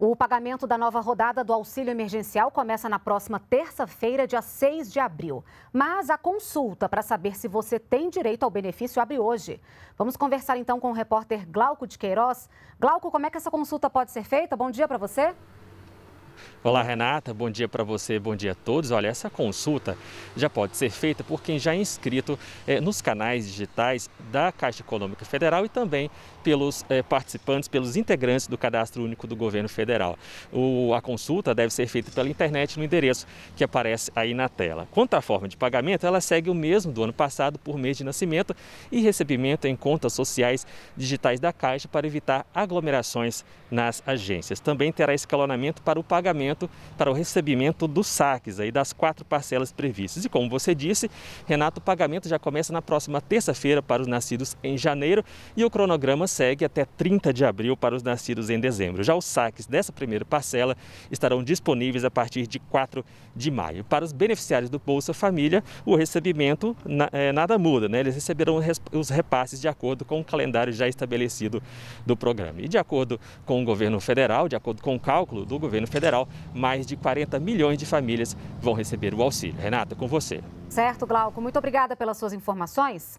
O pagamento da nova rodada do auxílio emergencial começa na próxima terça-feira, dia 6 de abril. Mas a consulta para saber se você tem direito ao benefício abre hoje. Vamos conversar então com o repórter Glauco de Queiroz. Glauco, como é que essa consulta pode ser feita? Bom dia para você. Olá, Renata. Bom dia para você, bom dia a todos. Olha, essa consulta já pode ser feita por quem já é inscrito eh, nos canais digitais da Caixa Econômica Federal e também pelos eh, participantes, pelos integrantes do Cadastro Único do Governo Federal. O, a consulta deve ser feita pela internet no endereço que aparece aí na tela. Quanto à forma de pagamento, ela segue o mesmo do ano passado por mês de nascimento e recebimento em contas sociais digitais da Caixa para evitar aglomerações nas agências. Também terá escalonamento para o pagamento pagamento para o recebimento dos saques aí das quatro parcelas previstas. E como você disse, Renato, o pagamento já começa na próxima terça-feira para os nascidos em janeiro e o cronograma segue até 30 de abril para os nascidos em dezembro. Já os saques dessa primeira parcela estarão disponíveis a partir de 4 de maio. Para os beneficiários do Bolsa Família, o recebimento na, é, nada muda, né? Eles receberão os repasses de acordo com o calendário já estabelecido do programa. E de acordo com o governo federal, de acordo com o cálculo do governo federal, mais de 40 milhões de famílias vão receber o auxílio. Renata, com você. Certo, Glauco. Muito obrigada pelas suas informações.